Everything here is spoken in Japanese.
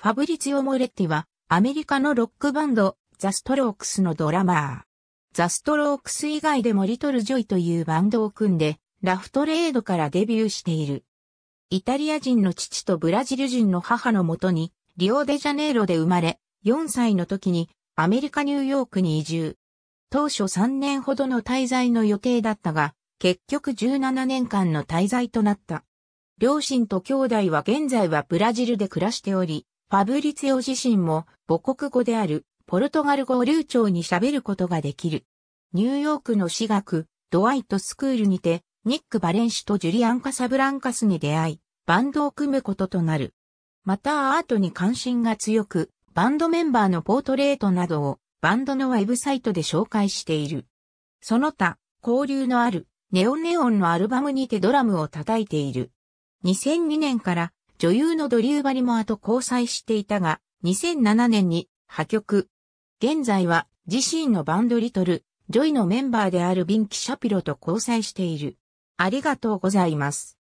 ファブリツィオ・モレッティは、アメリカのロックバンド、ザ・ストロークスのドラマー。ザ・ストロークス以外でもリトル・ジョイというバンドを組んで、ラフトレードからデビューしている。イタリア人の父とブラジル人の母のもとに、リオデジャネイロで生まれ、4歳の時にアメリカ・ニューヨークに移住。当初3年ほどの滞在の予定だったが、結局17年間の滞在となった。両親と兄弟は現在はブラジルで暮らしており、ファブリツィオ自身も母国語であるポルトガル語を流暢に喋ることができる。ニューヨークの私学、ドワイトスクールにて、ニック・バレンシュとジュリアン・カサブランカスに出会い、バンドを組むこととなる。またアートに関心が強く、バンドメンバーのポートレートなどをバンドのウェブサイトで紹介している。その他、交流のあるネオネオンのアルバムにてドラムを叩いている。2002年から女優のドリュー・バリモアと交際していたが、2007年に破局。現在は自身のバンドリトル、ジョイのメンバーであるビンキ・シャピロと交際している。ありがとうございます。